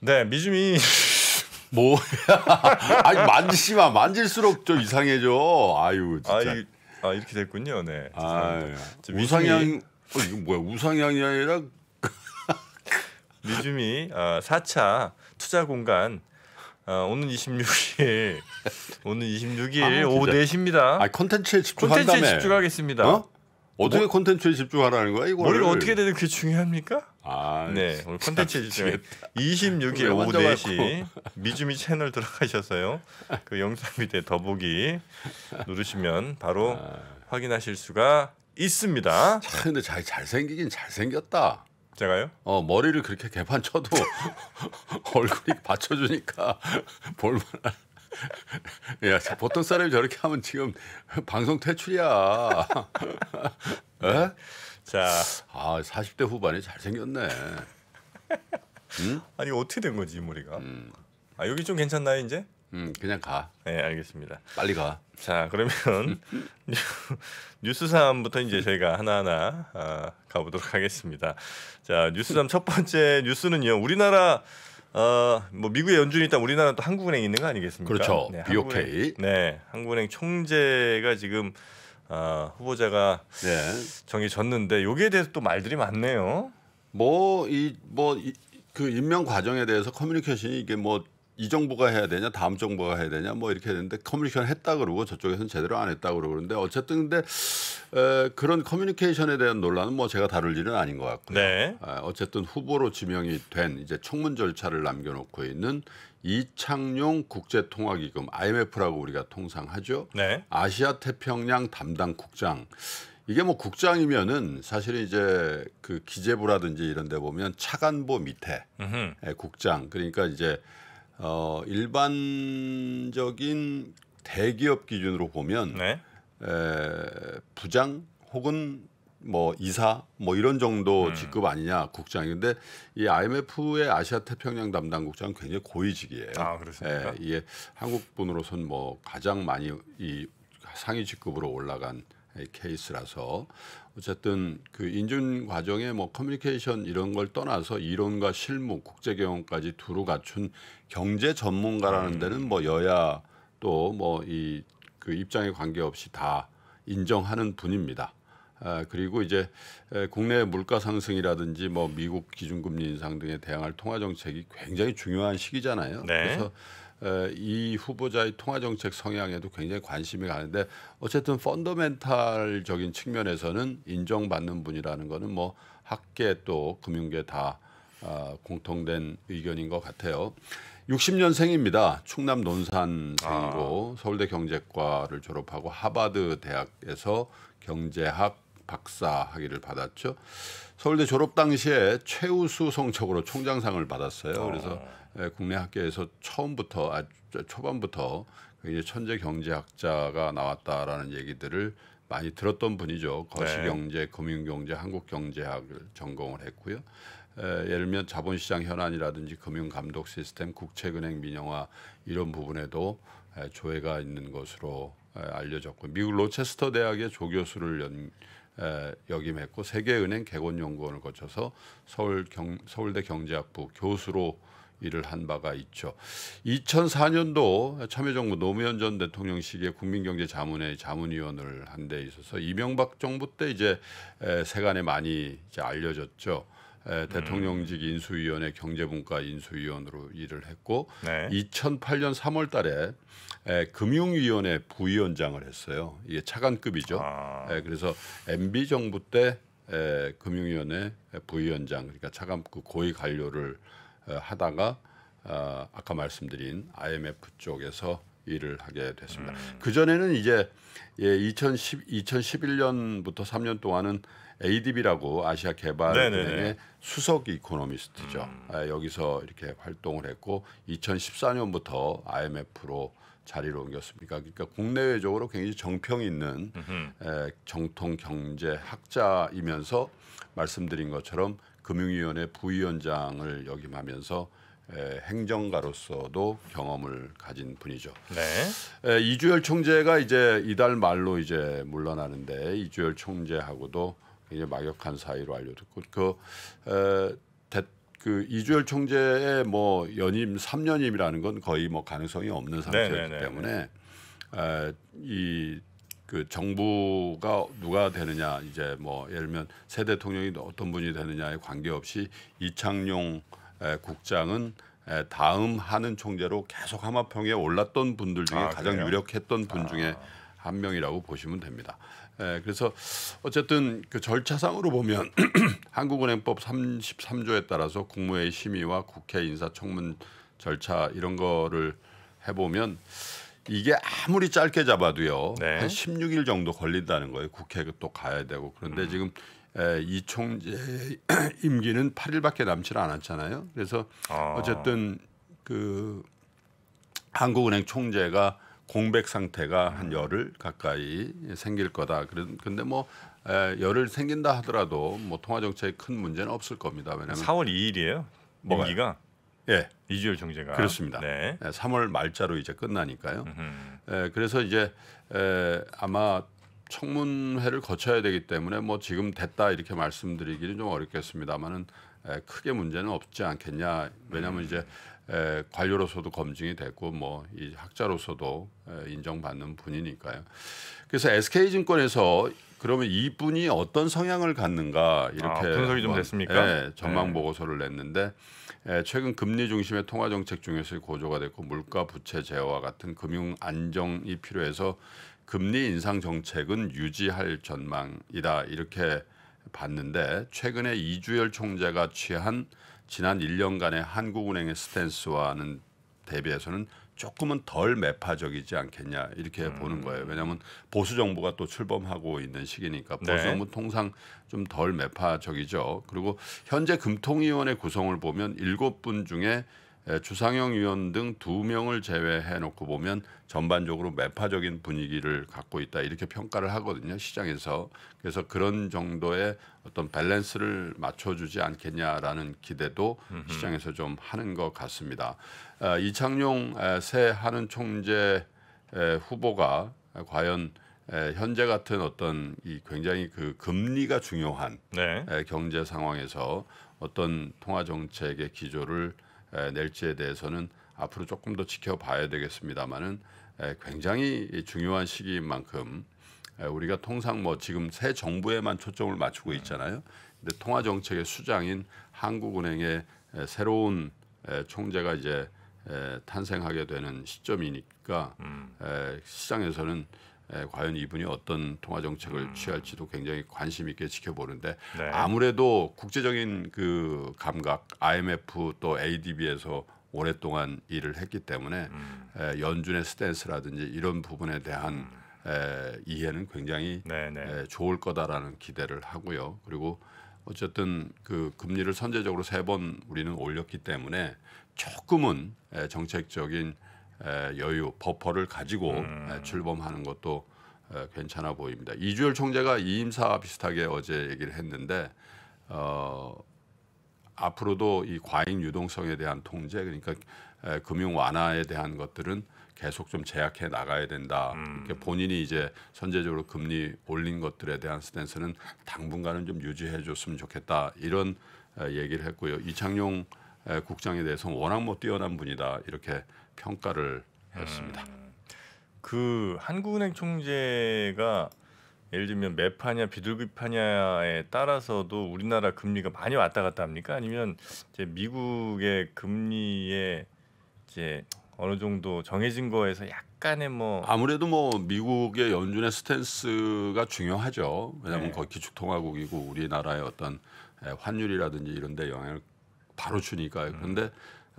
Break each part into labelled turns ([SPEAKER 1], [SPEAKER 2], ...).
[SPEAKER 1] 네, 미주미 뭐야? 아니 만지시마 만질수록 좀 이상해져. 아유 진짜. 아이, 아 이렇게 됐군요. 네. 아, 우상향 어, 이거 뭐야? 우상향이 아니라 미주미 어, 아, 4차 투자 공간 어, 오늘 26일 오늘
[SPEAKER 2] 26일 아, 오후 4시입니다. 아콘텐츠에 집중한다며. 컨텐츠에 집중하겠습니다. 어? 어떻게 뭐, 컨텐츠에 집중하라는 거야 이거? 를 어떻게
[SPEAKER 1] 되는 그게 중요합니까?
[SPEAKER 2] 아, 네 오늘 컨텐츠 중에
[SPEAKER 1] 26일 오후 4시 미주미 채널 들어가셔서요 그 영상 밑에 더보기 누르시면 바로 아. 확인하실 수가 있습니다.
[SPEAKER 2] 자, 근데 잘 잘생기긴 잘생겼다. 제가요? 어 머리를 그렇게 개판 쳐도 얼굴이 받쳐주니까 볼만한 야, 예, 보통 사람이 저렇게 하면 지금 방송 퇴출이야. 에? 예? 자, 아, 40대 후반에 잘생겼네. 음?
[SPEAKER 1] 아니 어떻게 된 거지 머리가? 음. 아 여기 좀 괜찮나요 이제? 음 그냥 가. 네 알겠습니다. 빨리 가. 자 그러면 뉴스3부터 이제 저희가 하나하나 아, 가보도록 하겠습니다. 자뉴스3 첫 번째 뉴스는요 우리나라 어뭐 미국의 연준이 일단 우리나라 또 한국은행 이 있는 거 아니겠습니까? 그렇죠. 네, BOK. 한국은행, 네, 한국은행 총재가 지금 어, 후보자가 네.
[SPEAKER 2] 정해졌는데 여기에 대해서 또 말들이 많네요. 뭐 이 뭐 그 임명 과정에 대해서 커뮤니케이션이 이게 뭐이 정부가 해야 되냐 다음 정부가 해야 되냐 뭐 이렇게 되는데 커뮤니케이션 했다 그러고 저쪽에서는 제대로 안 했다 그러고 그러는데 어쨌든 근데 에, 그런 커뮤니케이션에 대한 논란은 뭐 제가 다룰 일은 아닌 것 같고요. 네. 에, 아, 어쨌든 후보로 지명이 된 이제 청문 절차를 남겨놓고 있는 이창용 국제통화기금 IMF라고 우리가 통상 하죠. 네. 아시아 태평양 담당 국장. 이게 뭐 국장이면은 사실은 이제 그 기재부라든지 이런 데 보면 차관보 밑에 국장 그러니까 이제 어, 일반적인 대기업 기준으로 보면 네. 에, 부장 혹은 뭐 이사 뭐 이런 정도 음. 직급 아니냐 국장인데 이 IMF의 아시아 태평양 담당 국장은 굉장히 고위직이에요. 아 그렇습니까? 예, 이게 한국 분으로선 뭐 가장 많이 이 상위 직급으로 올라간 케이스라서 어쨌든 그 인준 과정에 뭐 커뮤니케이션 이런 걸 떠나서 이론과 실무 국제 경험까지 두루 갖춘 경제 전문가라는 음. 데는 뭐 여야 또 뭐 이 그 입장에 관계없이 다 인정하는 분입니다. 아, 그리고 이제 국내 물가 상승이라든지 뭐 미국 기준금리 인상 등에 대항할 통화 정책이 굉장히 중요한 시기잖아요. 네. 그래서 이 후보자의 통화 정책 성향에도 굉장히 관심이 가는데 어쨌든 펀더멘탈적인 측면에서는 인정받는 분이라는 거는 뭐 학계 또 금융계 다 아, 공통된 의견인 것 같아요. 60년생입니다. 충남 논산생이고 아. 서울대 경제과를 졸업하고 하버드 대학에서 경제학 박사 학위를 받았죠. 서울대 졸업 당시에 최우수 성적으로 총장상을 받았어요. 아. 그래서 아. 국내 학계에서 처음부터 아, 초반부터 굉장 천재 경제학자가 나왔다라는 얘기들을 많이 들었던 분이죠. 거시경제, 네. 금융경제, 한국경제학을 전공을 했고요. 예를 들면 자본시장 현안이라든지 금융감독 시스템, 국채은행 민영화 이런 부분에도 조회가 있는 것으로 알려졌고 미국 로체스터 대학의 조교수를 연, 에, 역임했고 세계은행 개건연구원을 거쳐서 서울 경, 서울대 경제학부 교수로 일을 한 바가 있죠. 2004년도 참여정부 노무현 전 대통령 시기에 국민경제자문회 자문위원을 한 데 있어서 이명박 정부 때 이제 세간에 많이 이제 알려졌죠. 예, 음. 대통령직 인수위원회 경제분과 인수위원으로 일을 했고 네. 2008년 3월달에 예, 금융위원회 부위원장을 했어요. 이게 차관급이죠. 아. 예, 그래서 MB 정부 때 에, 금융위원회 부위원장 그러니까 차관급 고위 관료를 에, 어, 하다가 어, 아까 말씀드린 IMF 쪽에서 일을 하게 됐습니다. 음. 그 전에는 이제 예, 2010 2011년부터 3년 동안은 ADB라고 아시아 개발은행의 수석 이코노미스트죠. 음. 아, 여기서 이렇게 활동을 했고 2014년부터 IMF로 자리를 옮겼습니다. 그러니까 국내외적으로 굉장히 정평이 있는 에, 정통 경제 학자이면서 말씀드린 것처럼 금융위원회 부위원장을 역임하면서 에, 행정가로서도 경험을 가진 분이죠. 네. 에, 이주열 총재가 이제 이달 말로 이제 물러나는데 이주열 총재하고도 굉장히 막역한 사이로 알려졌고 그, 에, 대, 그 이주열 총재의 뭐 연임 3년임이라는 건 거의 뭐 가능성이 없는 상태이기 네네네. 때문에 에, 이그 정부가 누가 되느냐 이제 뭐 예를 들면 새 대통령이 어떤 분이 되느냐에 관계없이 이창용 국장은 에, 다음 하는 총재로 계속 하마평에 올랐던 분들 중에 아, 가장 그래요? 유력했던 분 아. 중에 아. 한 명이라고 보시면 됩니다. 에, 예, 그래서 어쨌든 그 절차상으로 보면 한국은행법 33조에 따라서 국무회의 심의와 국회 인사청문 절차 이런 거를 해보면 이게 아무리 짧게 잡아도요 네. 한 16일 정도 걸린다는 거예요. 국회가 또 가야 되고 그런데 음. 지금 이 총재 임기는 8일밖에 남지 않았잖아요. 그래서 아. 어쨌든 그 한국은행 총재가 공백 상태가 한 열흘 가까이 생길 거다. 그런데 뭐 열흘 생긴다 하더라도 뭐 통화 정책에 큰 문제는 없을 겁니다. 왜냐하면 4월 2일이에요. 임기가 예 이주열 정재가 그렇습니다. 네. 3월 말자로 이제 끝나니까요. 에, 그래서 이제 에, 아마 청문회를 거쳐야 되기 때문에 뭐 지금 됐다 이렇게 말씀드리기는 좀 어렵겠습니다만은 크게 문제는 없지 않겠냐. 왜냐하면 음. 이제 에, 관료로서도 검증이 됐고 뭐 이 학자로서도 에, 인정받는 분이니까요. 그래서 SK 증권에서 그러면 이분이 어떤 성향을 갖는가 이렇게 아, 분석이 좀 됐습니까? 예, 전망 네. 보고서를 냈는데 예, 최근 금리 중심의 통화 정책 중에서 고조가 됐고 물가 부채 제어와 같은 금융 안정이 필요해서 금리 인상 정책은 유지할 전망이다 이렇게 봤는데 최근에 이주열 총재가 취한 지난 1년간의 한국은행의 스탠스와는 대비해서는 조금은 덜 매파적이지 않겠냐 이렇게 음. 보는 거예요. 왜냐하면 보수 정부가 또 출범하고 있는 시기니까 네. 보수 정부 네. 통상 좀 덜 매파적이죠. 그리고 현재 금통위원회 구성을 보면 일분 중에 예, 주상영 위원 등 두 명을 제외해 놓고 보면 전반적으로 매파적인 분위기를 갖고 있다 이렇게 평가를 하거든요 시장에서 그래서 그런 정도의 어떤 밸런스를 맞춰주지 않겠냐라는 기대도 음흠. 시장에서 좀 하는 것 같습니다 아, 이창용 새 하는 총재 후보가 과연 현재 같은 어떤 이 굉장히 그 금리가 중요한 네. 경제 상황에서 어떤 통화 정책의 기조를 낼지에 대해서는 앞으로 조금 더 지켜봐야 되겠습니다만은 굉장히 중요한 시기인 만큼 우리가 통상 뭐 지금 새 정부에만 초점을 맞추고 있잖아요. 근데 통화 정책의 수장인 한국은행의 새로운 총재가 이제 탄생하게 되는 시점이니까 음. 시장에서는 예, 과연 이분이 어떤 통화 정책을 음. 취할지도 굉장히 관심 있게 지켜보는데 네. 아무래도 국제적인 그 감각 IMF 또 ADB에서 오랫동안 일을 했기 때문에 음. 에, 예, 연준의 스탠스라든지 이런 부분에 대한 음. 에, 예, 이해는 굉장히 에, 네, 네. 예, 좋을 거다라는 기대를 하고요. 그리고 어쨌든 그 금리를 선제적으로 세 번 우리는 올렸기 때문에 조금은 에, 정책적인 여유 버퍼를 가지고 음. 출범하는 것도 괜찮아 보입니다. 이주열 총재가 이임사 와 비슷하게 어제 얘기를 했는데 어, 앞으로도 이 과잉 유동성에 대한 통제 그러니까 금융 완화에 대한 것들은 계속 좀 제약해 나가야 된다. 음. 그러니까 본인이 이제 선제적으로 금리 올린 것들에 대한 스탠스는 당분간은 좀 유지해 줬으면 좋겠다. 이런 얘기를 했고요. 이창용 국장에 대해서 워낙 뭐 뛰어난 분이다. 이렇게 평가를 음. 했습니다. 음, 그
[SPEAKER 1] 한국은행 총재가 예를 들면 매파냐 비둘기파냐에 따라서도 우리나라 금리가 많이 왔다 갔다 합니까? 아니면 이제 미국의 금리에 이제 어느 정도 정해진 거에서 약간의 뭐 아무래도
[SPEAKER 2] 뭐 미국의 연준의 스탠스가 중요하죠. 왜냐하면 네. 거의 기축통화국이고 우리나라의 어떤 환율이라든지 이런 데 영향을 바로 주니까요. 음. 그런데 음.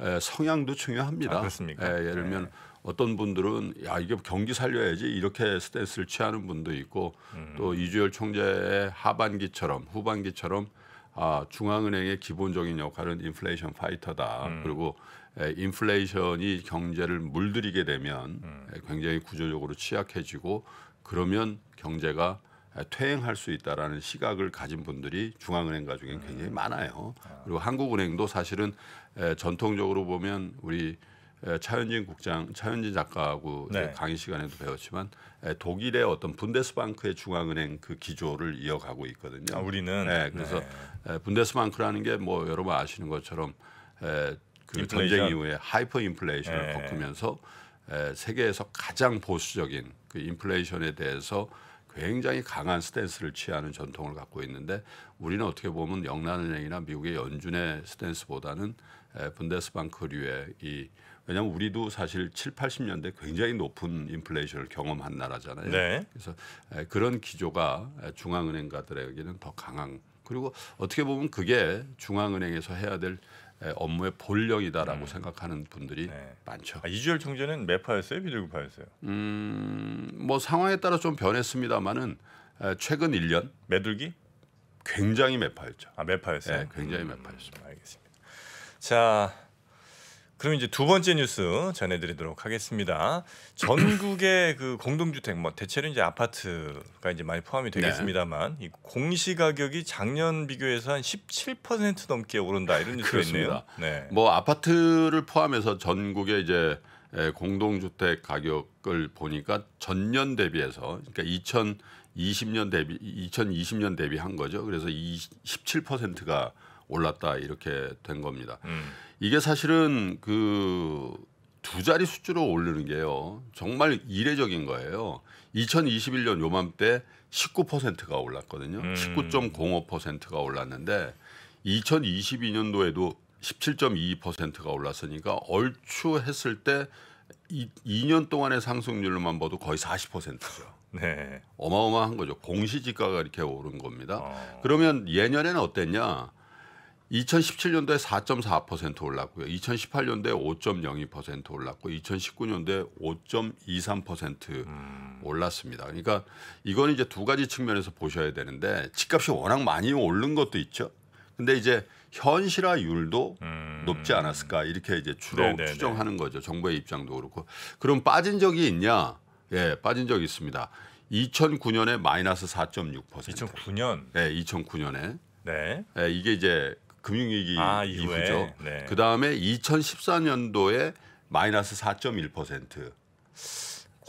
[SPEAKER 2] 예, 성향도 중요합니다. 아, 그렇습니까? 에, 예, 예를 들면 네. 어떤 분들은 야 이게 경기 살려야지 이렇게 스탠스를 취하는 분도 있고 음. 또 이주열 총재의 하반기처럼 후반기처럼 아, 중앙은행의 기본적인 역할은 인플레이션 파이터다. 음. 그리고 에, 예, 인플레이션이 경제를 물들이게 되면 음. 굉장히 구조적으로 취약해지고 그러면 경제가 아, 퇴행할 수 있다라는 시각을 가진 분들이 중앙은행 가중엔 음. 굉장히 많아요. 아. 그리고 한국은행도 사실은 전통적으로 보면 우리 차현진 국장, 차현진 작가하고 네. 강의 시간에도 배웠지만 독일의 어떤 분데스방크의 중앙은행 그 기조를 이어가고 있거든요. 아, 우리는 네, 그래서 네. 분데스방크라는 게 뭐 여러분 아시는 것처럼 그 전쟁 이후에 하이퍼 인플레이션을 네. 겪으면서 세계에서 가장 보수적인 그 인플레이션에 대해서 굉장히 강한 스탠스를 취하는 전통을 갖고 있는데 우리는 어떻게 보면 영란은행이나 미국의 연준의 스탠스보다는 분데스방크류의 이 왜냐하면 우리도 사실 7, 80년대 굉장히 높은 인플레이션을 경험한 나라잖아요. 네. 그래서 그런 기조가 중앙은행가들에게는 더 강한 그리고 어떻게 보면 그게 중앙은행에서 해야 될 예, 업무의 본력이다라고 음. 생각하는 분들이 네. 많죠. 아, 이주열 총재는 매파였어요, 비둘기파였어요. 음, 뭐 상황에 따라 좀 변했습니다만은 최근 1년 매둘기 굉장히 매파였죠. 아, 매파였어요. 네, 굉장히 음, 매파였습니다. 알겠습니다. 자,
[SPEAKER 1] 그럼 이제 두 번째 뉴스 전해드리도록 하겠습니다. 전국의 그 공동주택 뭐 대체로 이제 아파트가 이제 많이 포함이 되겠습니다만 네. 이 공시 가격이 작년 비교해서 한 17% 넘게 오른다 이런 뉴스가 그렇습니다. 있네요. 네.
[SPEAKER 2] 뭐 아파트를 포함해서 전국의 이제 공동주택 가격을 보니까 전년 대비해서 그러니까 2020년 대비 2020년 대비한 거죠. 그래서 이 17%가 올랐다 이렇게 된 겁니다. 음. 이게 사실은 그 두 자리 수주로 올르는 게요. 정말 이례적인 거예요. 2021년 요맘때 19%가 올랐거든요. 음. 19.05%가 올랐는데 2022년도에도 17.22%가 올랐으니까 얼추 했을 때 이, 2년 동안의 상승률로만 봐도 거의 40%죠. 네. 어마어마한 거죠. 공시지가가 이렇게 오른 겁니다. 어. 그러면 예년에는 어땠냐? 2017년도에 4.4% 올랐고요. 2018년도에 5.02% 올랐고 2019년도에 5.23% 음. 올랐습니다. 그러니까 이건 이제 두 가지 측면에서 보셔야 되는데 집값이 워낙 많이 오른 것도 있죠. 근데 이제 현실화율도 음. 높지 않았을까 이렇게 이제 추정, 네네네. 추정하는 거죠. 정부의 입장도 그렇고. 그럼 빠진 적이 있냐? 예, 빠진 적이 있습니다. 2009년에 마이너스 4.6%.
[SPEAKER 1] 2009년.
[SPEAKER 2] 네, 2009년에. 네. 네 이게 이제 금융위기 아, 이후죠. 네. 그 다음에 2014년도에 마이너스 4.1%.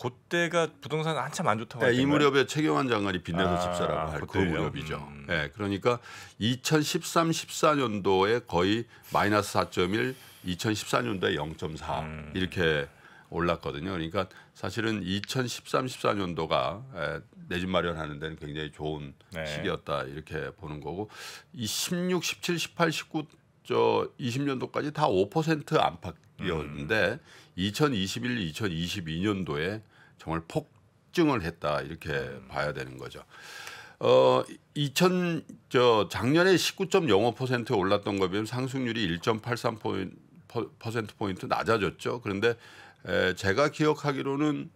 [SPEAKER 2] 그때가 부동산 한참 안 좋다고 네, 이 무렵에 최경환 장관이 빚내서 아, 집사라고 할그 무렵이죠. 음, 음. 네, 그러니까 2013, 14년도에 거의 마이너스 4.1, 2014년도에 0.4 음. 이렇게 올랐거든요. 그러니까 사실은 2013, 14년도가 내 집 마련하는 데는 굉장히 좋은 네. 시기였다 이렇게 보는 거고 이 16, 17, 18, 19, 저 20년도까지 다 5% 안팎이었는데 음. 2021, 2022년도에 정말 폭증을 했다 이렇게 음. 봐야 되는 거죠. 어, 2000, 저 작년에 19.05%에 올랐던 거에 비하면 상승률이 1.83포인트 퍼센트 포인트 낮아졌죠. 그런데 에, 제가 기억하기로는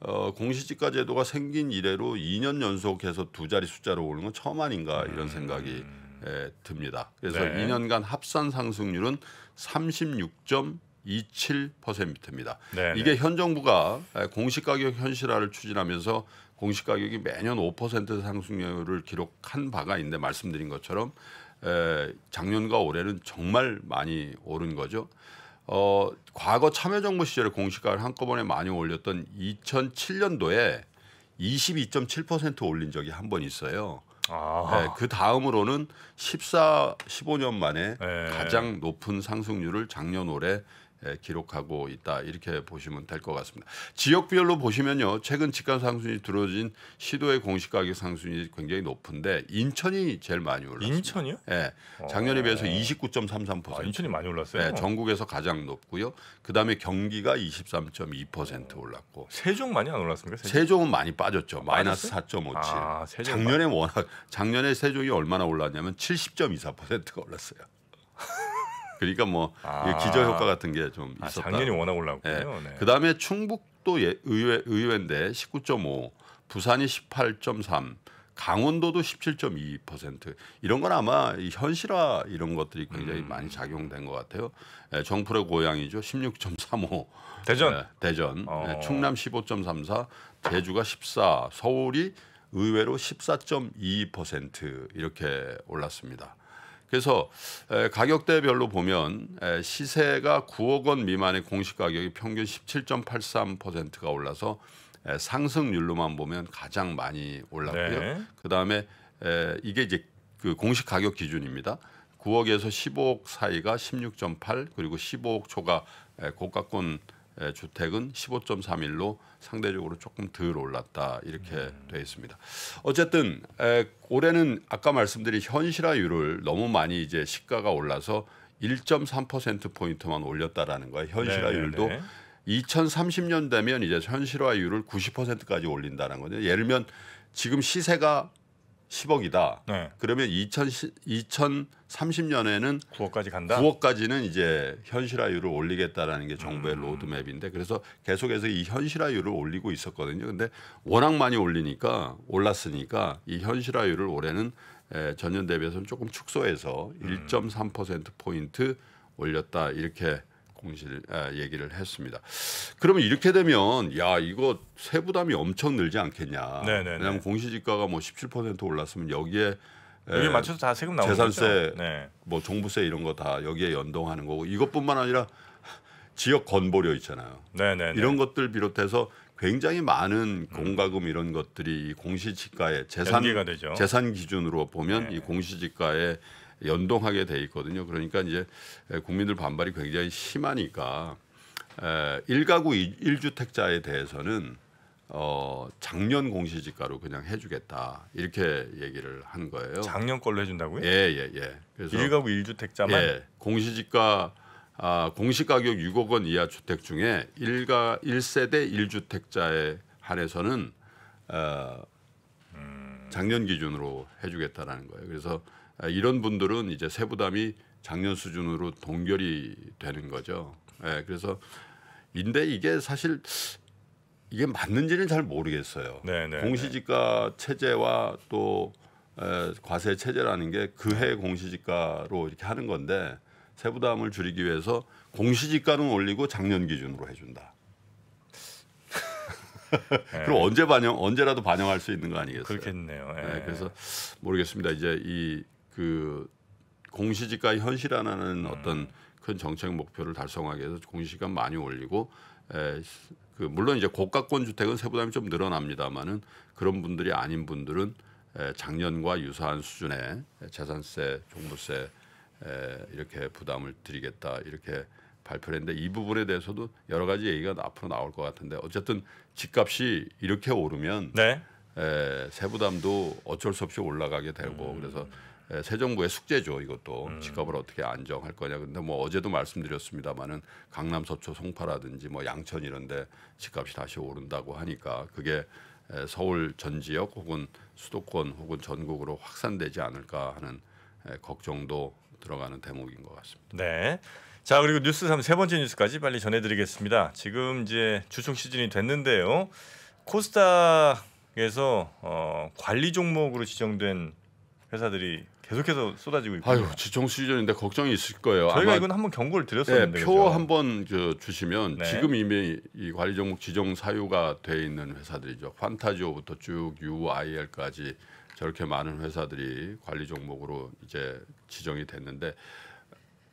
[SPEAKER 2] 어, 공시지가 제도가 생긴 이래로 2년 연속해서 두 자리 숫자로 오르는 건 처음 아닌가 이런 음. 생각이 에, 듭니다. 그래서 네. 2년간 합산 상승률은 36.27%입니다. 이게 네. 현 정부가 공시가격 현실화를 추진하면서 공시가격이 매년 5% 상승률을 기록한 바가 있는데 말씀드린 것처럼 에, 작년과 올해는 정말 많이 오른 거죠. 어, 과거 참여정부 시절에 공시가를 한꺼번에 많이 올렸던 2007년도에 22.7% 올린 적이 한 번 있어요. 아. 네, 그 다음으로는 14, 15년 만에 네. 가장 높은 상승률을 작년 올해 예, 기록하고 있다 이렇게 보시면 될 것 같습니다. 지역별로 보시면요 최근 집값 상승이 들어진 시도의 공시 가격 상승이 굉장히 높은데 인천이 제일 많이 올랐습니다. 인천이요? 네, 작년에 비해서 29.33%. 어. 아, 인천이 많이 올랐어요. 네, 전국에서 가장 높고요. 그 다음에 경기가 23.2% 올랐고. 세종 많이 안 올랐습니까? 세종? 은 많이 빠졌죠. 아, 마이너스 4.57. 아, 작년에 워낙 작년에 세종이 얼마나 올랐냐면 70.24%가 올랐어요. 그러니까 뭐 아. 기저 효과 같은 게좀 아, 있었다. 아, 작년이 워낙 올라왔요 네. 예. 네. 그다음에 충북도 예, 의회 의회인데 19.5, 부산이 18.3. 강원도도 17.2% 이런 건 아마 현실화 이런 것들이 굉장히 음. 많이 작용된 것 같아요. 예, 정프의 고향이죠. 16.35 대전 예, 대전 어. 예, 충남 15.34 제주가 14 서울이 의외로 14.2% 이렇게 올랐습니다. 그래서 가격대별로 보면 시세가 9억 원 미만의 공시 가격이 평균 17.83%가 올라서 상승률로만 보면 가장 많이 올랐고요. 네. 그다음에 이게 이제 그 공식 가격 기준입니다. 9억에서 15억 사이가 16.8 그리고 15억 초과 고가권 예, 주택은 15.31로 상대적으로 조금 덜 올랐다 이렇게 음. 돼 있습니다. 어쨌든 에, 올해는 아까 말씀드린 현실화율을 너무 많이 이제 시가가 올라서 1.3% 포인트만 올렸다라는 거예요. 현실화율도 네네 2030년 되면 이제 현실화율을 90%까지 올린다는 거죠. 예를 면 지금 시세가 10억이다. 네. 그러면 2000, 2030년에는 9억까지 간다. 9억까지는 이제 현실화율을 올리겠다라는 게 정부의 음. 로드맵인데 그래서 계속해서 이 현실화율을 올리고 있었거든요. 근데 워낙 많이 올리니까 올랐으니까 이 현실화율을 올해는 에, 전년 대비해서는 조금 축소해서 1.3% 음. 포인트 올렸다 이렇게 공실 아, 얘기를 했습니다. 그러면 이렇게 되면 야 이거 세부담이 엄청 늘지 않겠냐. 네네네. 왜냐하면 네. 공시지가가 뭐 17% 올랐으면 여기에 여기 맞춰서 다 세금 나오죠. 재산세, 네. 뭐 종부세 이런 거 다 여기에 연동하는 거고 이것뿐만 아니라 지역 건보료 있잖아요. 네네 네, 네. 이런 것들 비롯해서 굉장히 많은 음. 공과금 이런 것들이 공시지가의 재산 재산 기준으로 보면 네. 이 공시지가의 연동하게 돼 있거든요. 그러니까 이제 국민들 반발이 굉장히 심하니까 일가구 일주택자에 대해서는 어, 작년 공시지가로 그냥 해주겠다 이렇게 얘기를 한 거예요. 작년 걸로 해준다고요? 예예 예, 예, 그래서 일가구 일주택자만 예, 공시지가 아, 공시가격 6억 원 이하 주택 중에 일가 일세대일주택자에 한해서는 어, 음. 작년 기준으로 해주겠다라는 거예요. 그래서 아, 이런 분들은 이제 세부담이 작년 수준으로 동결이 되는 거죠. 예, 그래서 인데 이게 사실 이게 맞는지는 잘 모르겠어요. 네네, 네, 공시지가 체제와 또 에, 과세 체제라는 게 그해 공시지가로 이렇게 하는 건데 세부담을 줄이기 위해서 공시지가는 올리고 작년 기준으로 해준다. 그럼 네. 언제 반영 언제라도 반영할 수 있는 거 아니겠어요? 그렇겠네요. 네. 네, 그래서 모르겠습니다. 이제 이그 공시지가 현실화라는 음. 어떤 큰 정책 목표를 달성하기 위해서 공시지가 많이 올리고 에, 그 물론 이제 고가권 주택은 세부담이 좀 늘어납니다만은 그런 분들이 아닌 분들은 에, 작년과 유사한 수준의 재산세, 종부세 에, 이렇게 부담을 드리겠다 이렇게 발표했는데 이 부분에 대해서도 여러 가지 얘기가 앞으로 나올 것 같은데 어쨌든 집값이 이렇게 오르면 네. 에, 세부담도 어쩔 수 없이 올라가게 되고 음. 그래서 예, 새 정부의 숙제죠. 이것도 음. 집값을 어떻게 안정할 거냐. 근데 뭐 어제도 말씀드렸습니다마는 강남 서초 송파라든지 뭐 양천 이런데 집값이 다시 오른다고 하니까 그게 예, 서울 전 지역 혹은 수도권 혹은 전국으로 확산되지 않을까 하는 예, 걱정도 들어가는 대목인 것 같습니다. 네. 자 그리고 뉴스 3세
[SPEAKER 1] 번째 뉴스까지 빨리 전해드리겠습니다. 지금 이제 주총 시즌이 됐는데요. 코스닥에서 어, 관리 종목으로 지정된 회사들이 계속해서 쏟아지고 있고. 아유,
[SPEAKER 2] 지정 시즌인데 걱정이 있을 거예요. 저희가 이건 한번 경고를 드렸었는데. 네, 표 한번 그 주시면 네. 지금 이미 이 관리 종목 지정 사유가 돼 있는 회사들이죠. 판타지오부터 쭉 UIL까지 저렇게 많은 회사들이 관리 종목으로 이제 지정이 됐는데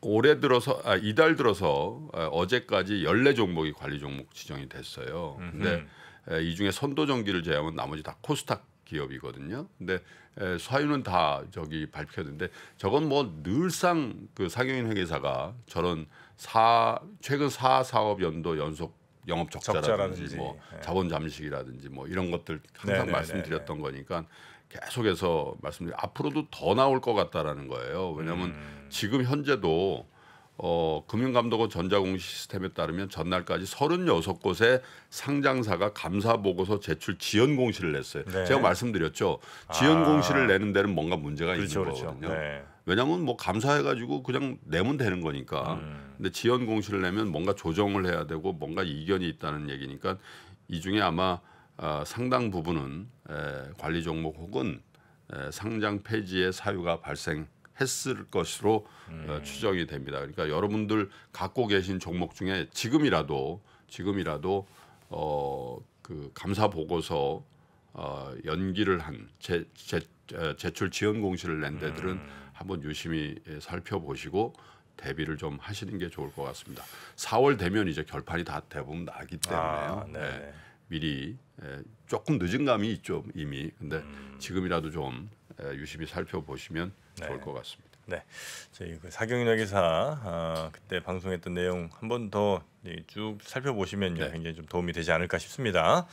[SPEAKER 2] 올해 들어서 아, 이달 들어서 아, 어제까지 열네 종목이 관리 종목 지정이 됐어요. 근데 에, 이 중에 선도전기를 제외하면 나머지 다 코스닥 기업이거든요. 근데 에, 사유는 다 저기 밝혔는데 저건 뭐 늘상 그 상영인 회계사가 저런 사 최근 사 사업 연도 연속 영업 적자라든지, 적자라든지 뭐 네. 자본 잠식이라든지 뭐 이런 것들 항상 네네네네. 네, 말씀드렸던 네, 네. 거니까 계속해서 말씀드리 앞으로도 더 나올 것 같다라는 거예요. 왜냐하면 음. 지금 현재도 어, 금융감독원 전자공시 시스템에 따르면 전날까지 36곳의 상장사가 감사보고서 제출 지연 공시를 냈어요. 네. 제가 말씀드렸죠. 지연 아. 공시를 내는 데는 뭔가 문제가 그렇죠, 있는 그렇죠. 거거든요. 그렇죠. 네. 왜냐하면 뭐 감사해가지고 그냥 내면 되는 거니까. 음. 근데 지연 공시를 내면 뭔가 조정을 해야 되고 뭔가 이견이 있다는 얘기니까 이 중에 아마 어, 상당 부분은 에, 관리 종목 혹은 에, 상장 폐지의 사유가 발생 했을 것으로 음. 어, 추정이 됩니다. 그러니까 여러분들 갖고 계신 종목 중에 지금이라도 지금이라도 어, 그 감사 보고서 어, 연기를 한 제, 제, 어, 제출 지원 공시를 낸 데들은 음. 한번 유심히 예, 살펴보시고 대비를 좀 하시는 게 좋을 것 같습니다. 4월 되면 이제 결판이 다 대부분 나기 아, 때문에요. 아, 네. 미리 예, 조금 늦은 감이 있죠 이미. 근데 음. 지금이라도 좀 유심히 살펴보시면
[SPEAKER 1] 네. 좋을 것 같습니다. 네, 저희 그 사경윤 회사 아, 그때 방송했던 내용 한 번 더 쭉살펴보시면 네. 굉장히 좀 도움이 되지 않을까 싶습니다.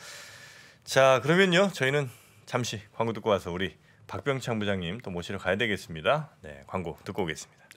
[SPEAKER 1] 자, 그러면요 저희는 잠시 광고 듣고 와서 우리 박병창 부장님 또 모시러 가야 되겠습니다. 네, 광고 듣고 오겠습니다.